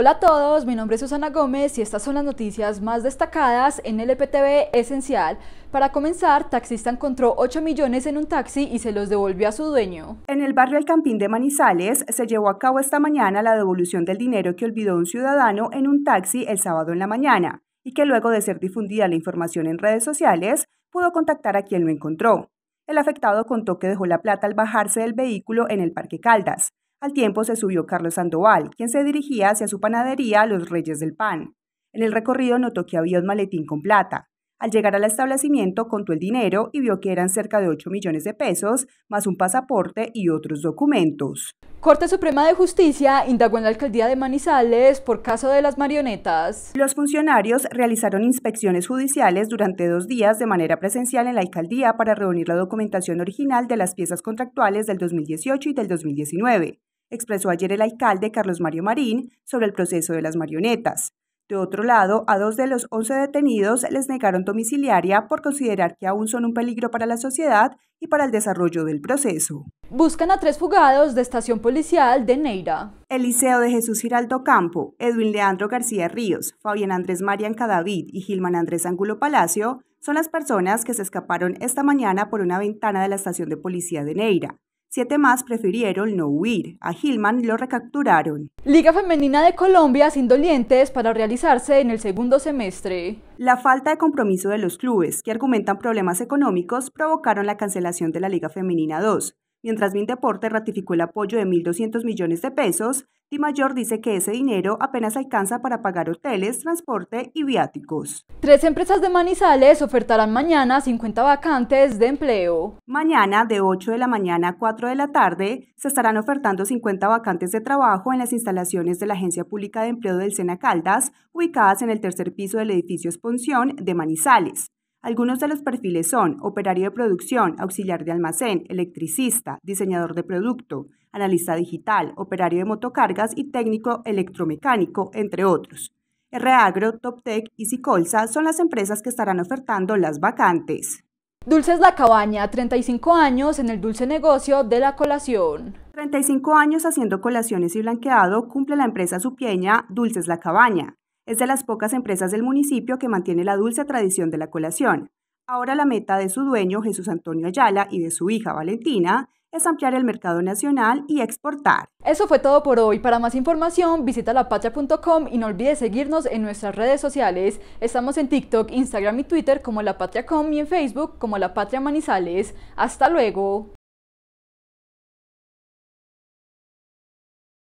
Hola a todos, mi nombre es Susana Gómez y estas son las noticias más destacadas en LPTV Esencial. Para comenzar, taxista encontró 8 millones en un taxi y se los devolvió a su dueño. En el barrio El Campín de Manizales se llevó a cabo esta mañana la devolución del dinero que olvidó un ciudadano en un taxi el sábado en la mañana y que luego de ser difundida la información en redes sociales pudo contactar a quien lo encontró. El afectado contó que dejó la plata al bajarse del vehículo en el Parque Caldas al tiempo se subió Carlos Sandoval, quien se dirigía hacia su panadería Los Reyes del Pan. En el recorrido notó que había un maletín con plata. Al llegar al establecimiento contó el dinero y vio que eran cerca de 8 millones de pesos, más un pasaporte y otros documentos. Corte Suprema de Justicia indagó en la alcaldía de Manizales por caso de las marionetas. Los funcionarios realizaron inspecciones judiciales durante dos días de manera presencial en la alcaldía para reunir la documentación original de las piezas contractuales del 2018 y del 2019 expresó ayer el alcalde Carlos Mario Marín sobre el proceso de las marionetas. De otro lado, a dos de los 11 detenidos les negaron domiciliaria por considerar que aún son un peligro para la sociedad y para el desarrollo del proceso. Buscan a tres fugados de estación policial de Neira. Eliseo de Jesús Giraldo Campo, Edwin Leandro García Ríos, Fabián Andrés Marian Cadavid y Gilman Andrés Angulo Palacio son las personas que se escaparon esta mañana por una ventana de la estación de policía de Neira. Siete más prefirieron no huir. A Hillman lo recapturaron. Liga Femenina de Colombia sin dolientes para realizarse en el segundo semestre. La falta de compromiso de los clubes, que argumentan problemas económicos, provocaron la cancelación de la Liga Femenina 2. Mientras Deporte ratificó el apoyo de 1.200 millones de pesos Mayor dice que ese dinero apenas alcanza para pagar hoteles, transporte y viáticos. Tres empresas de Manizales ofertarán mañana 50 vacantes de empleo. Mañana, de 8 de la mañana a 4 de la tarde, se estarán ofertando 50 vacantes de trabajo en las instalaciones de la Agencia Pública de Empleo del Sena Caldas, ubicadas en el tercer piso del edificio Expansión de Manizales. Algunos de los perfiles son operario de producción, auxiliar de almacén, electricista, diseñador de producto, analista digital, operario de motocargas y técnico electromecánico, entre otros. Reagro, TopTech y Sicolsa son las empresas que estarán ofertando las vacantes. Dulces La Cabaña, 35 años en el dulce negocio de la colación. 35 años haciendo colaciones y blanqueado cumple la empresa supieña Dulces La Cabaña. Es de las pocas empresas del municipio que mantiene la dulce tradición de la colación. Ahora la meta de su dueño, Jesús Antonio Ayala, y de su hija Valentina, es ampliar el mercado nacional y exportar. Eso fue todo por hoy. Para más información, visita lapatria.com y no olvides seguirnos en nuestras redes sociales. Estamos en TikTok, Instagram y Twitter como lapatria.com y en Facebook como La Patria Manizales. Hasta luego.